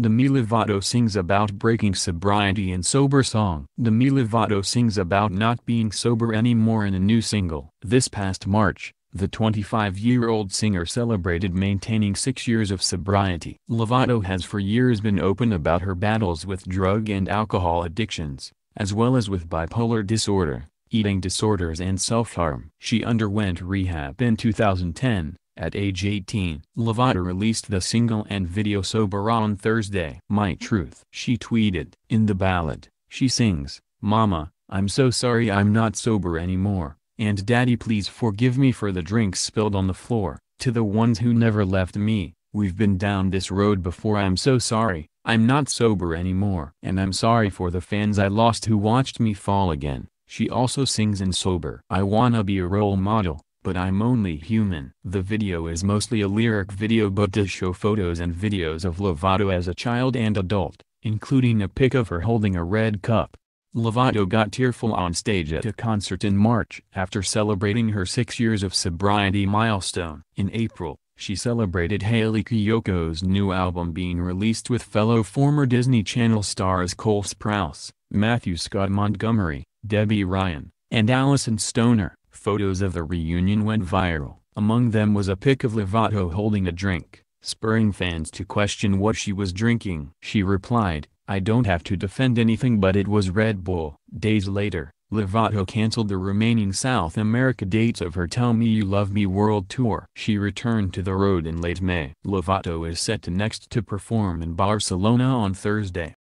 The Lovato sings about breaking sobriety in sober song. The Lovato sings about not being sober anymore in a new single. This past March, the 25-year-old singer celebrated maintaining six years of sobriety. Lovato has for years been open about her battles with drug and alcohol addictions, as well as with bipolar disorder, eating disorders and self-harm. She underwent rehab in 2010, at age 18, Lavada released the single and video "Sober" on Thursday. My Truth. She tweeted, in the ballad, she sings, Mama, I'm so sorry I'm not sober anymore, and Daddy please forgive me for the drinks spilled on the floor, to the ones who never left me, we've been down this road before I'm so sorry, I'm not sober anymore. And I'm sorry for the fans I lost who watched me fall again. She also sings in Sober. I wanna be a role model but I'm only human. The video is mostly a lyric video but does show photos and videos of Lovato as a child and adult, including a pic of her holding a red cup. Lovato got tearful on stage at a concert in March after celebrating her six years of sobriety milestone. In April, she celebrated Haley Kiyoko's new album being released with fellow former Disney Channel stars Cole Sprouse, Matthew Scott Montgomery, Debbie Ryan, and Allison Stoner. Photos of the reunion went viral. Among them was a pic of Lovato holding a drink, spurring fans to question what she was drinking. She replied, I don't have to defend anything but it was Red Bull. Days later, Lovato canceled the remaining South America dates of her Tell Me You Love Me World Tour. She returned to the road in late May. Lovato is set to next to perform in Barcelona on Thursday.